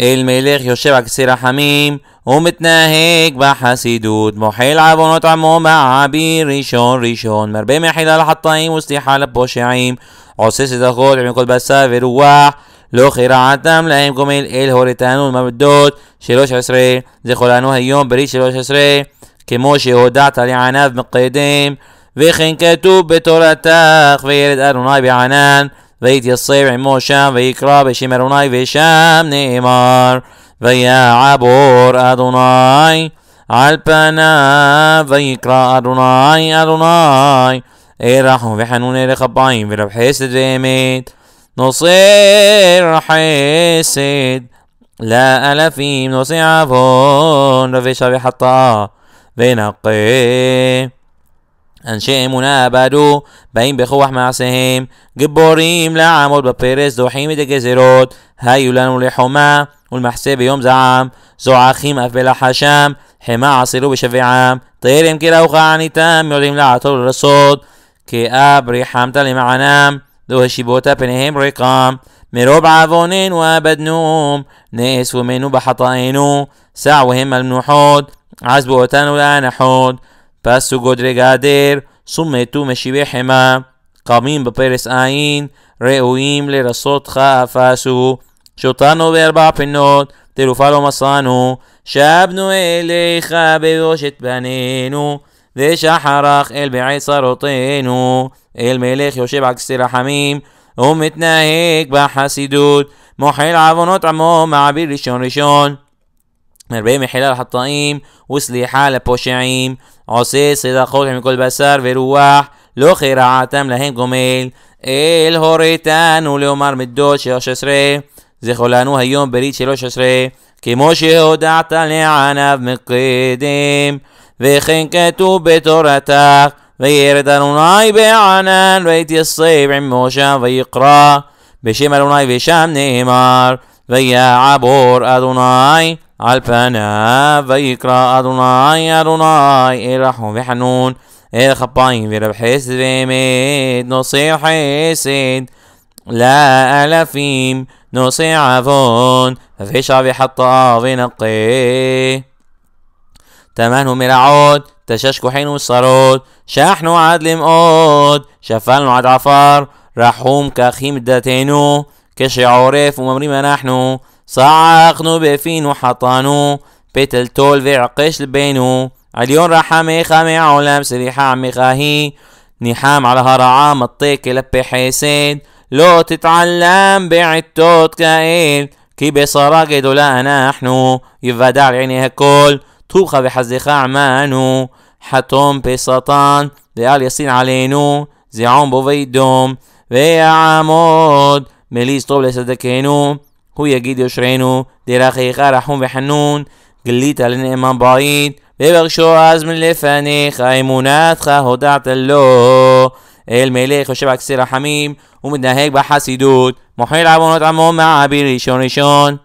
الملك يوشيب كسير حميم ومتناهيك بحسيدوت محيل عبون وطعمو مع عبير ريشون ريشون مربي محيل الحطايم واستحال بوشعيم عصيص دخول عمي كل في رواح لو خير عتم لايم كوميل ال هوريتانو المبدوت شلوش عسري زي خلانو هيوم بري شلوش عسري كموشي هودات علي عناف مقيدين وخين كتوب بتورتاخ ويرد ارناي بعنان ויתייסר עמו שם ויקרא בשם אדוני ושם נאמר ויעבור אדוני על פניו ויקרא אדוני אדוני אל רחום וחנון אל כפיים ולב חסד ואמת נוסר חסד לאלפים נוסע עוון רבי שבי חטא ונקה אנשי אמונה בעדו, באים בכוח מעשיהם, גיבורים לעמוד בפרס, דוחים את הגזרות, היו לנו לחומה ולמחסה ביום זעם, זועכים אף בלחשם, חמא עשרו בשביעם, טרם קראוך עניתם, יודעים לעתור ולעשות, כאב ריחמת למענם, לא השיבות פניהם ריקם, מרוב עווננו אבדנום, נאספו ממנו בחטאינו, סעו הם על מנוחות, עזבו אותנו לאנחות. پس و گدرگا دیر مشی به حما قامین بپرس آین رئویم لرسوت خافاسو شطانو بأربع بنود تلوفالو مصانو شابنو إليخ وشت بنينو ذيش حرخ إل صاروطينو وطينو الملك يوشب عكس رحميم ومتناهيك بحسيدود محيل عفونات عمو مع بير ريشون ريشون 40 من حلال الحطائم وسليحة לפושעים, עושה צדחות מכל בשר ורוח, לא חירעתם להם גומל, אל הורתנו לאמר מידות 13, זכו לנו היום ברית 13, כמו שהודעת לעניו מקדם, וכן כתוב בתורתך, וירד אדוני בענן, ויתייסב עם משה ויקרא, בשם אדוני ושם נאמר, ויעבור אדוני على ויקרא אדוני אדוני אל רחום וחנון אל כפיים ורב חסד ואמת נושא חסד לאלפים נושא עוון ופשע וחטא ונקה טמנו מרעות תשש כוחנו שרות שחנו עד למאוד שפלנו עד עפר רחום כאחים דתנו כשעורף וממרים אנחנו صعقنو بفينو حطانو بيتل تول في عقش لبينو عليون رحمي خامي عولم سريحة عمي نحام على هرعة مطيك لبي حيسيد لو تتعلم بعتوت كائل كي بصراق دولا نحن يفادع العيني هكول توخا بحزيخة عمانو حتم بسطان ديال يصين علينو زعوم بوفيدوم عمود مليز طول سدكينو هو يجيد يشرينو دي رخي خرحون بحنون قليت لن امان بايد ببغشو از من لفاني خايمونات خاهو دعت اللو الملك وشبع كسير حميم ومدنا هيك بحسيدوت محيل عبونات عمو مع عبير ريشون ريشون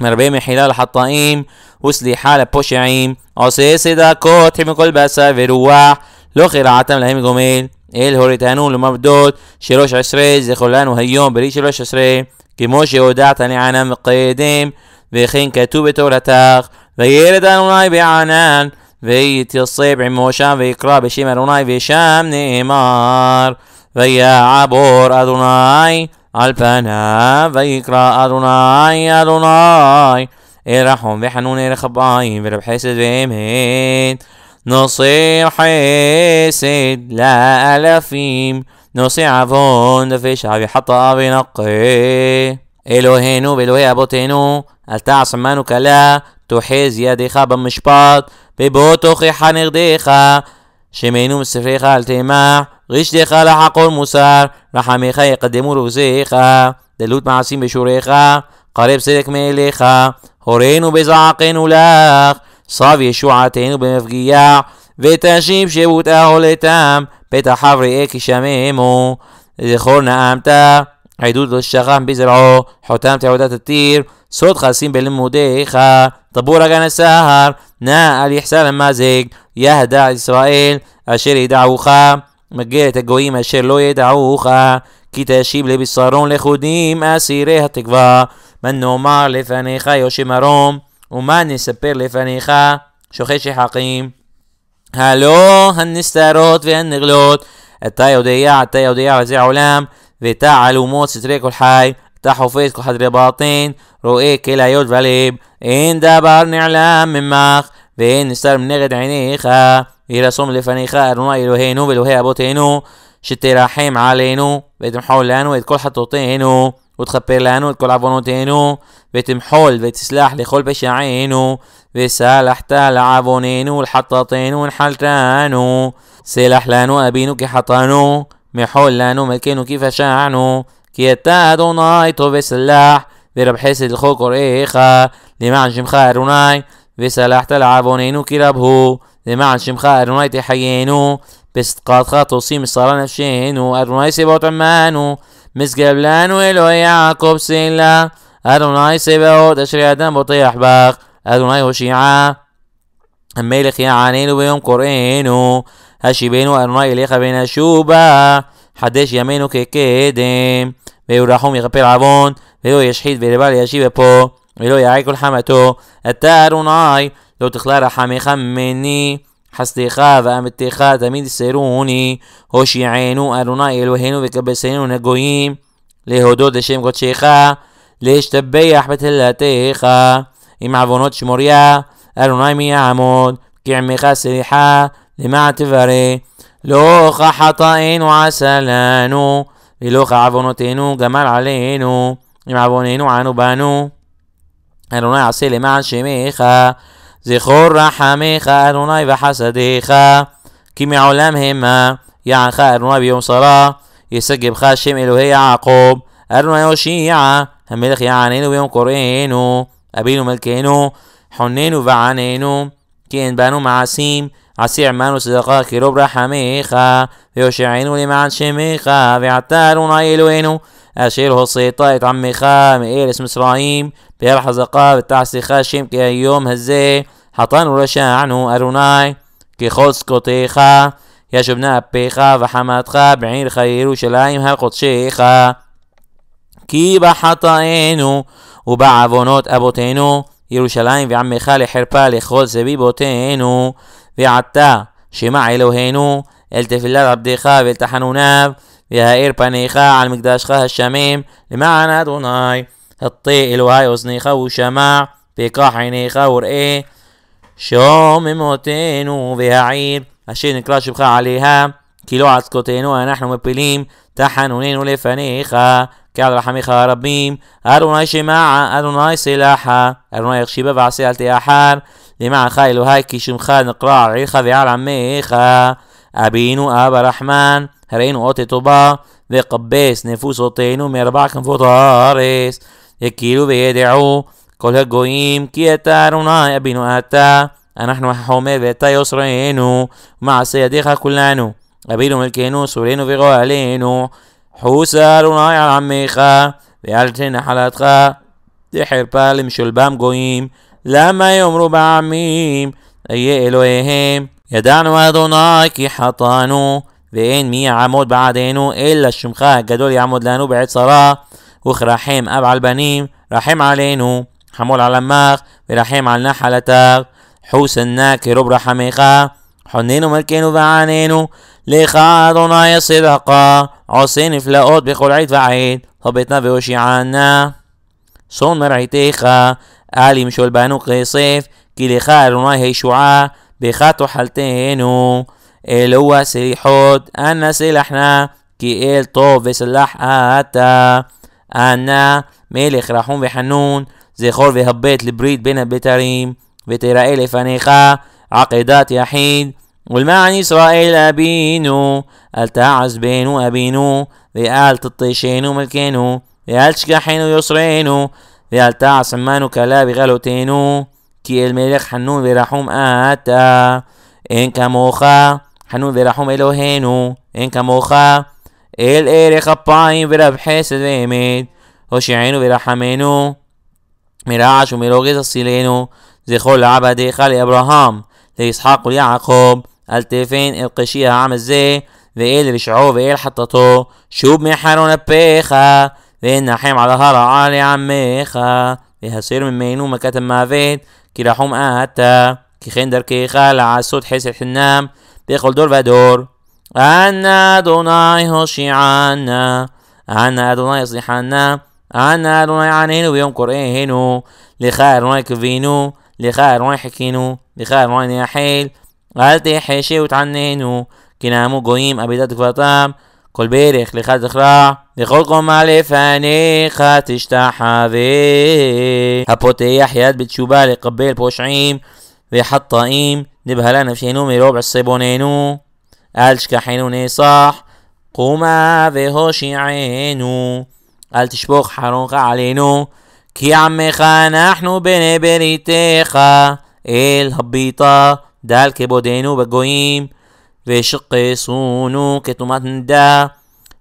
مربي حلال حطائيم وسلي حالة بوشعيم عصيصي دا كوت حمي كل بسا في رواح لو خير عتم لهم جميل إيه الهوري تانون لمبدوت شروش عشري زي خلان وهيون بريش شيروش عشري כי משה הודעת לענן וקדם, וכן כתוב בתורתך, וילד אדוני בענן, ויתייצב עמו שם ויקרא בשם אדוני, ושם נאמר, ויעבור אדוני על פניו, ויקרא אדוני אדוני, אל רחום וחנון אל חביים ולב חסד ואמת, נוסיף חסד לאלפים. נוסעוון דפישה וחטא ונקי. אלוהינו ואלוהי אבותינו, אל תעשמנו כלה, תוחז ידיך במשפט, ובוא תוכיחה נרדך. שמנו מספרך אל תמח, רשתך לחקור מוסר, רחמך יקדמו רוזיך, דלות מעשים בשוריך, קרב צדק מאליך, הורנו בזעקנו לך, סב ישועתנו במפגיע, ותשיב שיבותה הולתם, بيت حفر إيكي شميمو ذخور نعمتا عيدود الشغام بزرعو حتام تعودات التير صوت خاسين خا طبورة كان الساهر نا اليحسان المازج يهدى إسرائيل أشير يدعوخ مجيرة الجويم أشير لو كي تشيب لي بصارون لخوديم אסירי התקווה. من نومار لفنيخا يوشي مروم وما نسبر لفنيخا שוחש حقيم הלא הנסתרות והן נגלות, אתה יודע, אתה יודע וזה העולם, ותעל ומות סתרי כל חי, אתה חופש כל חדרי בטן, רואה כל היות ולב, אין דבר נעלם ממך, ואין נסתר מנגד עיניך, יהי רצון לפניך, אדוני אלוהינו ואלוהי אבותינו, שתרחם עלינו, ותמחול לנו את כל חטאותינו. وتخبر لانو كل عفونوتينو بتمحول بتسلاح لكل بشعينو بسالح تال عفونينو الحطاطينو الحلتانو سلاح لانو أبينو كي حطانو محول لانو ملكينو كيف شعنو كي يتادو نايتو بسلاح بربحيس الخوكر إيخا لمعن شمخا أروناي بسلاح تال عفونينو كربهو لمعن شمخا أروناي تحيينو بس خاطو سيم الصلاة نفشينو أروناي سيبوت عمانو مسقبلان ويلو يعقوب سيلا أدوناي سيباوت أشري أدم بطي أحباق أدوناي وشيعا ميلخ يعانيل ويوم قرينو هاشي بينو أدوناي إليخ بين شوبا حدش يمينو بيو ويرحوم يغبير عبون ويلو يشحيد بيربال يشي بيبو ويلو يعيكو الحمتو أتا أدوناي لو تخلى رحمي خمني حستي خاف ام اتخاذ من سيروني هوشي عينو ارونا الوهينو بكبسينو نقويم لهدو دشيم قد شيخا ليش تبي احبت الا تيخا ام عفونوت شموريا ارونا مي عمود كي عمي خاسريحا لما اعتفري لوخا حطائن وعسلانو لوخا عفونوتينو جمال علينو ام عفونينو عنو بانو ارونا عسيلي مع شميخا זכור רחמך אדוני וחסדיך, כי מעולם המה יענך אדוני ביום צרה, ישגבך השם אלוהי יעקב, אדוני הושיע, המלך יעננו ביום קוראנו אבינו מלכנו, חוננו וענינו כי אין בנו מעשים, עשי עמנו צדקה כי רוב רחמך, ויושענו למען שמך, ועתה אדוני אלוהינו. أشيل هصيطة عمي خام إيل اسم إسرائيم بيرحز قاب التعسي خاشيم كي يوم هزي حطان ورشا عنه أروناي كي خلص كوتيخا يا شبنا بيخا فحمات خا بعير خيرو شلايم ها شيخا كي بحطاينو وبعفونوت أبو تينو يروشلايم في عمي خالي حرفا لخول زبي بوتينو في عتا شمع إلوهينو التفلال عبد خاب التحنوناب יאיר פניך על מקדשך השמים למען אדוני. הטי אלוהי אוזניך ושמע, פקח עיניך וראה. שוממותינו והעיר אשר נקרא שמך עליה, כי לא עצקותינו אנחנו מפילים, תחנוננו לפניך, כי על רחמיך הרבים. אדוני שמע, אדוני סלחה, אדוני יחשיבה ועשה אל תאחר. למענך אלוהי כי שמך נקרא על עירך ועל עמך. אבינו אבא רחמן, הראינו אותי טובה, וכבס נפוסותינו מארבע כנפות הארץ, יכירו וידעו כל הגויים, כי אתה ארוני אבינו אתה, אנחנו החומר ואתה יוסרנו, מעשה ידיך כולנו, אבינו מלכנו, סורנו וגואלנו, חוסה ארוני על עמך, ואל תן נחלתך, לחרפה למשולבם גויים, למה יאמרו בעמים, איה אלוהיהם يدعنا أدوناي كي حطانو ואין מי יעמוד בעדנו, אלא שמך הגדול יעמוד לנו בעת צרה, וכרחם אב על בנים, רחם עלינו, חמול על עמך, ורחם על נחלתך, חוסן נא כרוב רחמך, חוננו מלכנו ועננו, לך אדוני הצדקה, עושה נפלאות בכל עת ועת, הביתנה והושיענה. שון מרעיתך, אל ימשול בנו כסף, כי לך אדוני הישועה, بخاتو حالتينو اللي هو سيحود أنا سلاحنا كي إل تو سلاح آتا أنا ملك رحوم بحنون زي خور بهبيت لبريد بين بتريم بتيرائيل فنيخا عقيدات يحيد والمعني إسرائيل أبينو التعز بينو أبينو ريال تطيشينو ملكينو ريال تشكحينو يسرينو ريال تعز عمانو كلا غلوتينو כי אל מלך חנון ורחום אתה, אין כמוך, חנון ורחום אלוהינו, אין כמוך, אל ערך אפיים ורב חסד ואמת, הושענו ורחמנו, מרעש ומרוגז אסילנו, זכור לעבדיך לאברהם, לישחק וליעקב, אל תפן אל קשי העם הזה, ואל רשעו ואל חטאתו, שוב מחרון אפיך, ונחם על הרעה לעמך, והסיר ממנו מכת המוות, كلاحهم آتا كي خالع الصوت حس الحنام بيقول دور فدور أنا أدوناي عنا أنا أدوناي يصلحنا أنا أدوناي عنينو وينكر إيهنو لخير نوي كفينو لخير نوي حكينو لخير نوي نيحيل هل حيشي وتعنينو كنامو قويم أبيدات كفتام כל ברך לך זכרה, לכל קומה לפניך תשתחווה. הפותח יד בתשובה לקבל פושעים וחטאים, נבהלה נפשנו מרוב עשבוננו. אל תשכחנו נאסח, קומה והושיענו. אל תשפוך חרונך עלינו, כי עמך אנחנו בני בריתך. אל הביטה, דל כבודנו בגויים. في شقي سونو كتومات ندا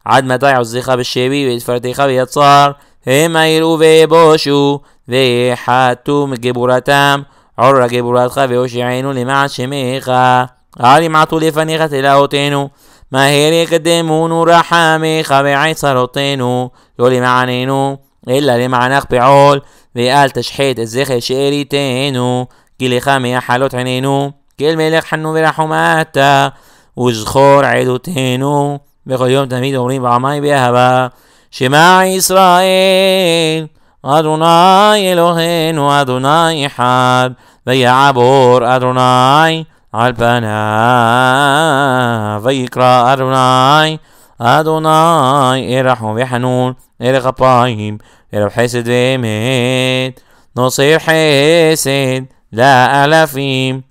عد ما تايعو الزيخة بالشيبي ويتفرتي خبي يتصار هما يلو في بوشو في حاتو مجيبوراتام عرى جيبورات خبي وشي عينو لما شميخا هاري معتو لفنيخة لاوتينو ما هيري قدمونو رحامي خبي عيصرو لو يولي معنينو إلا لما عناق بعول في آل تشحيت الزيخة شيري تينو كيلي خامي حالوت عينينو كل ملك حنو برحماته וזכור עדותנו בכל יום תמיד אומרים פעמיים באהבה שמע ישראל אדוני אלוהינו אדוני אחד ויעבור אדוני על פניו ויקרא אדוני אדוני אל רחום וחנון אל כפיים אל חסד ואמת נושא חסד לאלפים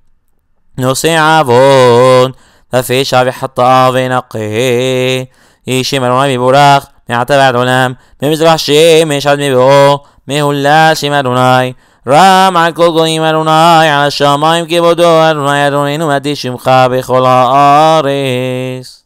נושא עוון في شرح الطاب نقيه يشي مرمى ببراخ معتب عدنام ممزرح شي مشهد مبو مهلا شي مدوناي رام على كل قوي مدوناي على الشمايم كيبودو أدوناي أدوني نمدي شمخا بخلا آريس